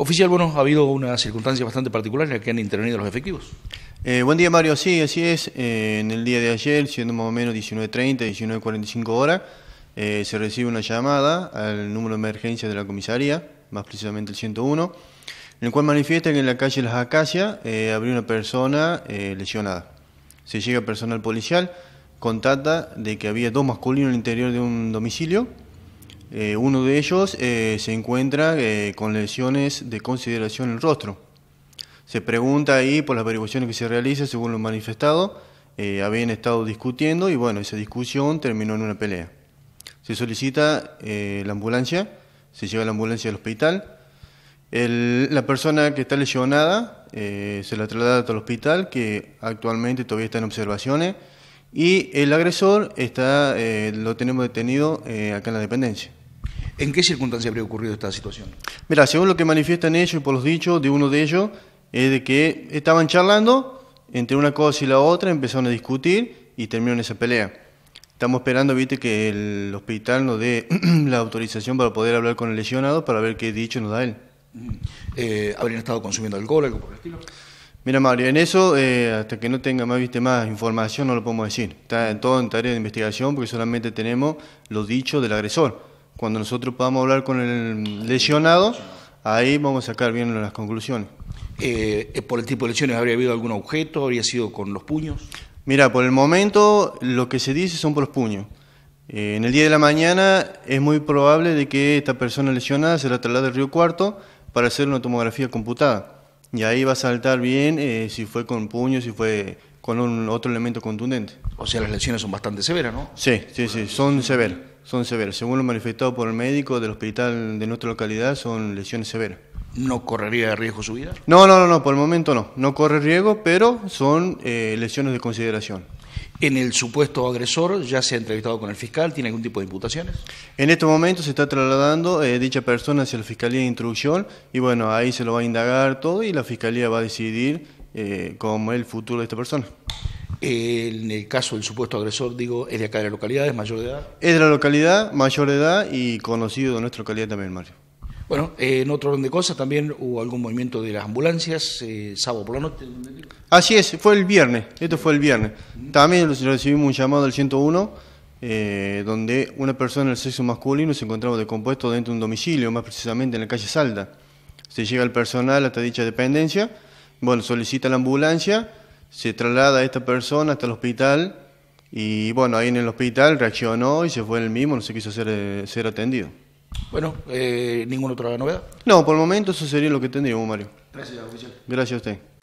Oficial, bueno, ha habido una circunstancia bastante particular en la que han intervenido los efectivos. Eh, buen día, Mario. Sí, así es. Eh, en el día de ayer, siendo más o menos 19.30, 19.45 horas, se recibe una llamada al número de emergencia de la comisaría, más precisamente el 101, en el cual manifiesta que en la calle Las Acacias habría eh, una persona lesionada. Se llega personal policial, contata de que había dos masculinos en el interior de un domicilio, eh, uno de ellos eh, se encuentra eh, con lesiones de consideración en el rostro. Se pregunta ahí por las averiguaciones que se realizan, según lo manifestado, habían estado discutiendo y bueno, esa discusión terminó en una pelea. Se solicita la ambulancia, se lleva la ambulancia al hospital. la persona que está lesionada se la traslada al hospital, que actualmente todavía está en observaciones, y el agresor está, lo tenemos detenido acá en la dependencia. ¿En qué circunstancia habría ocurrido esta situación? Mira, según lo que manifiestan ellos y por los dichos de uno de ellos, es de que estaban charlando, entre una cosa y la otra empezaron a discutir y terminaron esa pelea. Estamos esperando, viste, que el hospital nos dé la autorización para poder hablar con el lesionado para ver qué dicho nos da él. Mm. Eh, ¿Habrían estado consumiendo alcohol, algo por el estilo? Mira, Mario, en eso, eh, hasta que no tenga más, viste, más información, no lo podemos decir. Está en todo en tarea de investigación porque solamente tenemos los dichos del agresor cuando nosotros podamos hablar con el lesionado, ahí vamos a sacar bien las conclusiones. Eh, eh, ¿Por el tipo de lesiones habría habido algún objeto? ¿Habría sido con los puños? Mira, por el momento lo que se dice son por los puños. Eh, en el día de la mañana es muy probable de que esta persona lesionada se la traslade al Río Cuarto para hacer una tomografía computada. Y ahí va a saltar bien si fue con puños, si fue con un otro elemento contundente. O sea, las lesiones son bastante severas, ¿no? Sí, sí, sí, son severas son severas. Según lo manifestado por el médico del hospital de nuestra localidad, son lesiones severas. ¿No correría de riesgo su vida? No, no, no, por el momento no. No corre riesgo, pero son eh, lesiones de consideración. ¿En el supuesto agresor ya se ha entrevistado con el fiscal? ¿Tiene algún tipo de imputaciones? En este momento se está trasladando eh, dicha persona hacia la Fiscalía de Instrucción y bueno, ahí se lo va a indagar todo y la Fiscalía va a decidir eh, cómo es el futuro de esta persona. Eh, en el caso del supuesto agresor, digo, ¿es de acá de la localidad? ¿Es mayor de edad? Es de la localidad, mayor de edad y conocido de nuestra localidad también, Mario. Bueno, eh, en otro orden de cosas también hubo algún movimiento de las ambulancias, eh, sábado por la noche. Así es, fue el viernes, esto fue el viernes. También recibimos un llamado del 101, donde una persona del sexo masculino se encontraba descompuesto dentro de un domicilio, más precisamente en la calle Salda. Se llega el personal hasta dicha dependencia, bueno, solicita la ambulancia se traslada a esta persona hasta el hospital y bueno, ahí en el hospital reaccionó y se fue el mismo, no se quiso ser, eh, ser atendido. Bueno, eh, ¿ninguna otra novedad? No, por el momento eso sería lo que tendríamos, Mario. Gracias, oficial. Gracias a usted.